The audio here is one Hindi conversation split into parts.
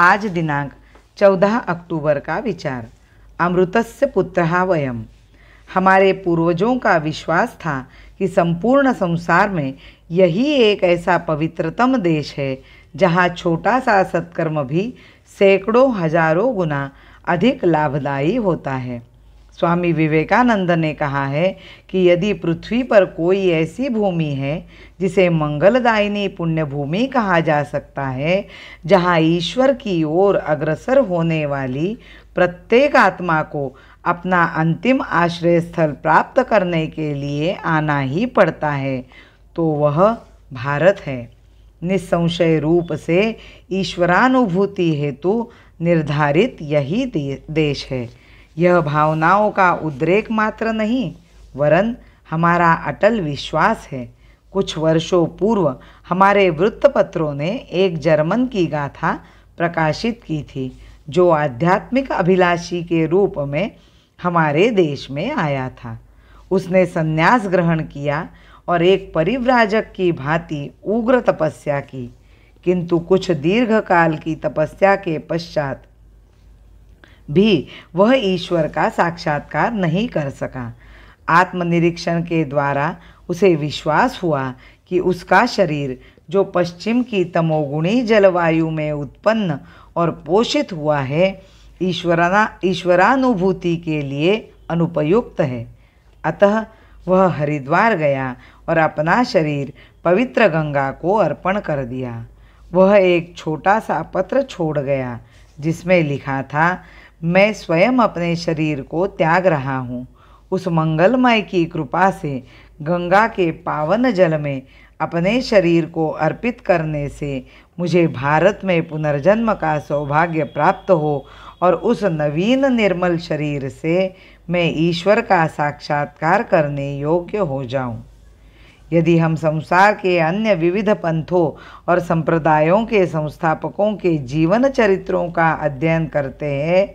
आज दिनांक 14 अक्टूबर का विचार अमृतस्य पुत्र वयम हमारे पूर्वजों का विश्वास था कि संपूर्ण संसार में यही एक ऐसा पवित्रतम देश है जहाँ छोटा सा सत्कर्म भी सैकड़ों हजारों गुना अधिक लाभदायी होता है स्वामी विवेकानंद ने कहा है कि यदि पृथ्वी पर कोई ऐसी भूमि है जिसे मंगलदायिनी पुण्य भूमि कहा जा सकता है जहाँ ईश्वर की ओर अग्रसर होने वाली प्रत्येक आत्मा को अपना अंतिम आश्रय स्थल प्राप्त करने के लिए आना ही पड़ता है तो वह भारत है निसंशय रूप से ईश्वरानुभूति हेतु निर्धारित यही देश है यह भावनाओं का उद्रेक मात्र नहीं वरन हमारा अटल विश्वास है कुछ वर्षों पूर्व हमारे वृत्तपत्रों ने एक जर्मन की गाथा प्रकाशित की थी जो आध्यात्मिक अभिलाषी के रूप में हमारे देश में आया था उसने संन्यास ग्रहण किया और एक परिव्राजक की भांति उग्र तपस्या की किंतु कुछ दीर्घकाल की तपस्या के पश्चात भी वह ईश्वर का साक्षात्कार नहीं कर सका आत्मनिरीक्षण के द्वारा उसे विश्वास हुआ कि उसका शरीर जो पश्चिम की तमोगुणी जलवायु में उत्पन्न और पोषित हुआ है ईश्वराना ईश्वरानुभूति के लिए अनुपयुक्त है अतः वह हरिद्वार गया और अपना शरीर पवित्र गंगा को अर्पण कर दिया वह एक छोटा सा पत्र छोड़ गया जिसमें लिखा था मैं स्वयं अपने शरीर को त्याग रहा हूँ उस मंगलमय की कृपा से गंगा के पावन जल में अपने शरीर को अर्पित करने से मुझे भारत में पुनर्जन्म का सौभाग्य प्राप्त हो और उस नवीन निर्मल शरीर से मैं ईश्वर का साक्षात्कार करने योग्य हो जाऊं। यदि हम संसार के अन्य विविध पंथों और संप्रदायों के संस्थापकों के जीवन चरित्रों का अध्ययन करते हैं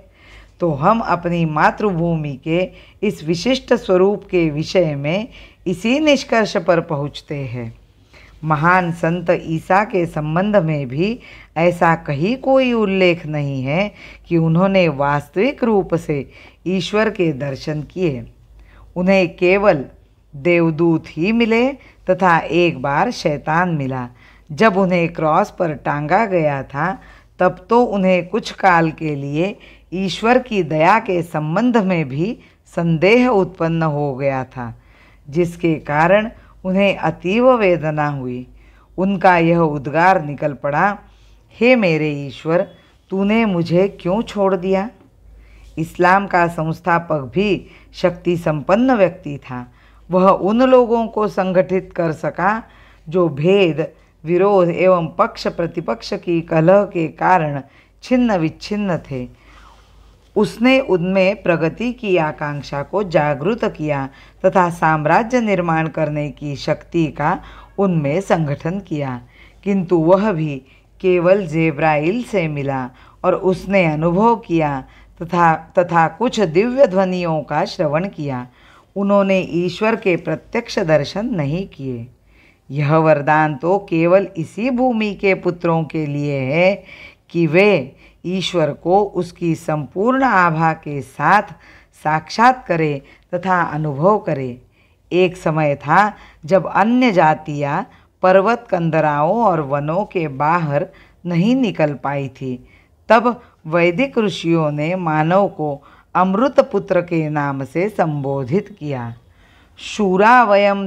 तो हम अपनी मातृभूमि के इस विशिष्ट स्वरूप के विषय में इसी निष्कर्ष पर पहुँचते हैं महान संत ईसा के संबंध में भी ऐसा कहीं कोई उल्लेख नहीं है कि उन्होंने वास्तविक रूप से ईश्वर के दर्शन किए उन्हें केवल देवदूत ही मिले तथा एक बार शैतान मिला जब उन्हें क्रॉस पर टांगा गया था तब तो उन्हें कुछ काल के लिए ईश्वर की दया के संबंध में भी संदेह उत्पन्न हो गया था जिसके कारण उन्हें अतीव वेदना हुई उनका यह उद्गार निकल पड़ा हे मेरे ईश्वर तूने मुझे क्यों छोड़ दिया इस्लाम का संस्थापक भी शक्ति संपन्न व्यक्ति था वह उन लोगों को संगठित कर सका जो भेद विरोध एवं पक्ष प्रतिपक्ष की कलह के कारण छिन्न विच्छिन्न थे उसने उनमें प्रगति की आकांक्षा को जागृत किया तथा साम्राज्य निर्माण करने की शक्ति का उनमें संगठन किया किंतु वह भी केवल जेब्राइल से मिला और उसने अनुभव किया तथा तथा कुछ दिव्य ध्वनियों का श्रवण किया उन्होंने ईश्वर के प्रत्यक्ष दर्शन नहीं किए यह वरदान तो केवल इसी भूमि के पुत्रों के लिए है कि वे ईश्वर को उसकी संपूर्ण आभा के साथ साक्षात करें तथा अनुभव करें एक समय था जब अन्य जातियाँ पर्वत कंदराओं और वनों के बाहर नहीं निकल पाई थी तब वैदिक ऋषियों ने मानव को अमृत पुत्र के नाम से संबोधित किया शूरा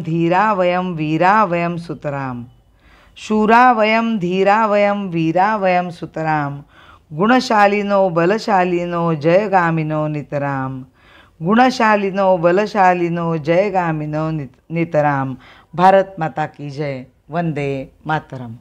धीरा वयम वीरा वयम सुतराम शूरा वयम वीरा वयम सुतराम गुणशालिनो बलशालिनो जयगामिनो नितराम गुणशालिनो बलशालिनो जयगामिनो नित नितराम भारत माता की जय वंदे मातरम